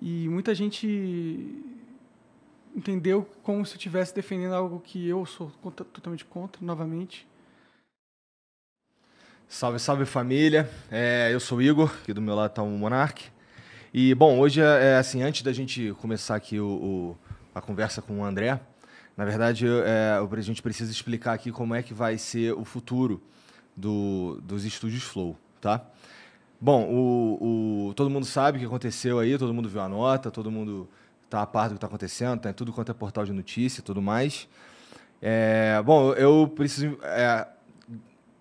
E muita gente entendeu como se eu estivesse defendendo algo que eu sou contra, totalmente contra, novamente. Salve, salve família. É, eu sou o Igor, aqui do meu lado está o Monark. E, bom, hoje, é, é, assim, antes da gente começar aqui o, o a conversa com o André, na verdade, é, a gente precisa explicar aqui como é que vai ser o futuro do, dos estúdios Flow, tá? Bom, o, o, todo mundo sabe o que aconteceu aí, todo mundo viu a nota, todo mundo está a par do que está acontecendo, tá tudo quanto é portal de notícia e tudo mais. É, bom, eu preciso, é,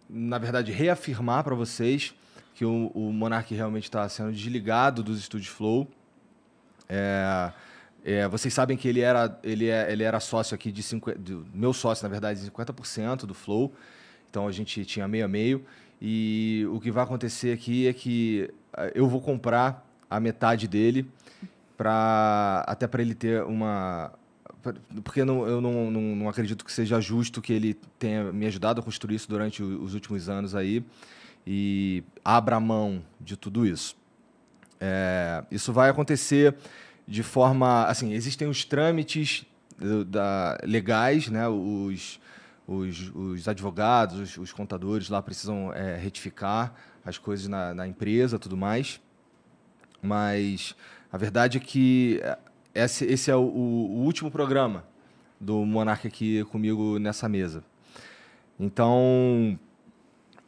na verdade, reafirmar para vocês que o, o Monark realmente está sendo desligado dos estúdios Flow. É, é, vocês sabem que ele era, ele, é, ele era sócio aqui de, cinco de meu sócio, na verdade, de 50% do Flow. Então a gente tinha meio a meio. E o que vai acontecer aqui é que ah, eu vou comprar a metade dele para até para ele ter uma porque não, eu não, não, não, acredito que seja justo que ele tenha me ajudado a construir isso durante os últimos anos aí e abra mão de tudo isso. É, isso vai acontecer de forma assim existem os trâmites da, legais, né? Os os, os advogados, os, os, contadores lá precisam é, retificar as coisas na, na empresa tudo mais. Mas a verdade é que é, esse, esse é o, o, último programa do Monarca aqui comigo nessa mesa. Então,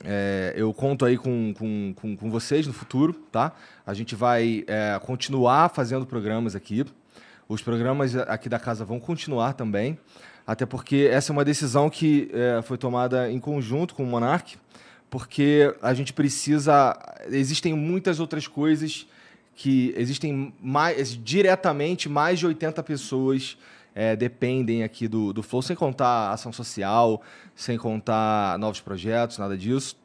é, eu conto aí com, com, com, com, vocês no futuro, tá? A gente vai é, continuar fazendo programas aqui. Os programas eh, aqui da casa vão continuar também, até porque essa é uma decisão que é, foi tomada em conjunto com o Monark, porque a gente precisa. Existem muitas outras coisas que existem mais, diretamente mais de 80 pessoas é, dependem aqui do, do Flow, sem contar ação social, sem contar novos projetos, nada disso.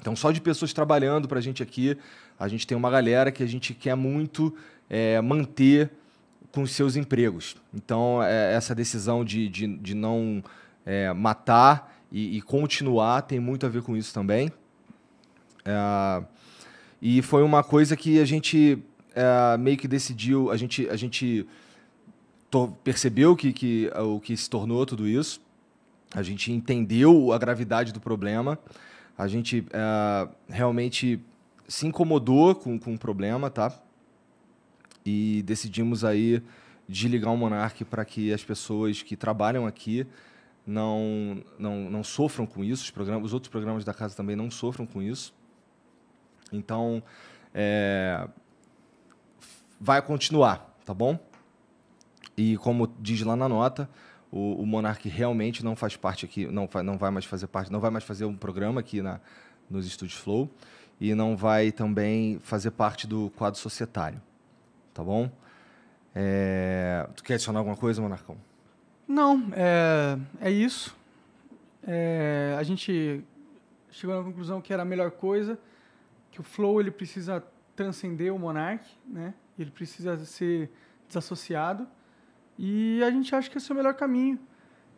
Então, só de pessoas trabalhando para a gente aqui, a gente tem uma galera que a gente quer muito é, manter com os seus empregos. Então, é, essa decisão de, de, de não é, matar e, e, continuar tem muito a ver com isso também. É, e foi uma coisa que a gente é, meio que decidiu, a gente, a gente percebeu que, que, é, o que se tornou tudo isso, a gente entendeu a gravidade do problema, a gente é, realmente se incomodou com, com o problema, tá? e decidimos aí de ligar o Monark para que as pessoas que trabalham aqui não, não, não sofram com isso, os, programas, os outros programas da casa também não sofram com isso. Então, é, vai continuar, tá bom? E como diz lá na nota, o, o Monark realmente não faz parte aqui, não, não vai mais fazer parte, não vai mais fazer um programa aqui na, nos estúdios Flow e não vai também fazer parte do quadro societário tá bom? É... Tu quer adicionar alguma coisa, Monarcão? Não, é, é isso. É... A gente chegou na conclusão que era a melhor coisa, que o flow ele precisa transcender o monarque, né? Ele precisa ser desassociado. E a gente acha que esse é o melhor caminho.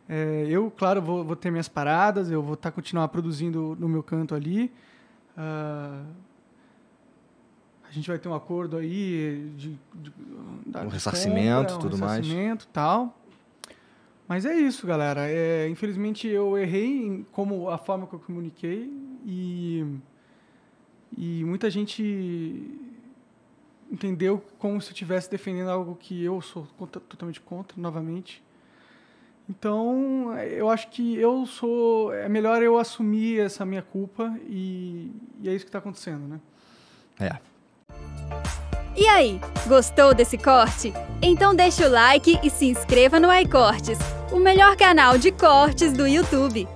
É, eu, claro, vou, vou, ter minhas paradas, eu vou estar tá, continuar produzindo no meu canto ali. Uh, gente vai ter um acordo aí de, de, de um ressarcimento, compra, um tudo ressarcimento, mais. tal. Mas é isso, galera. É, infelizmente eu errei em como a forma que eu comuniquei e e muita gente entendeu como se eu estivesse defendendo algo que eu sou contra, totalmente contra, novamente. Então, eu acho que eu sou. É melhor eu assumir essa minha culpa e, e é isso que está acontecendo, né? É. E aí, gostou desse corte? Então deixa o like e se inscreva no iCortes, o melhor canal de cortes do YouTube.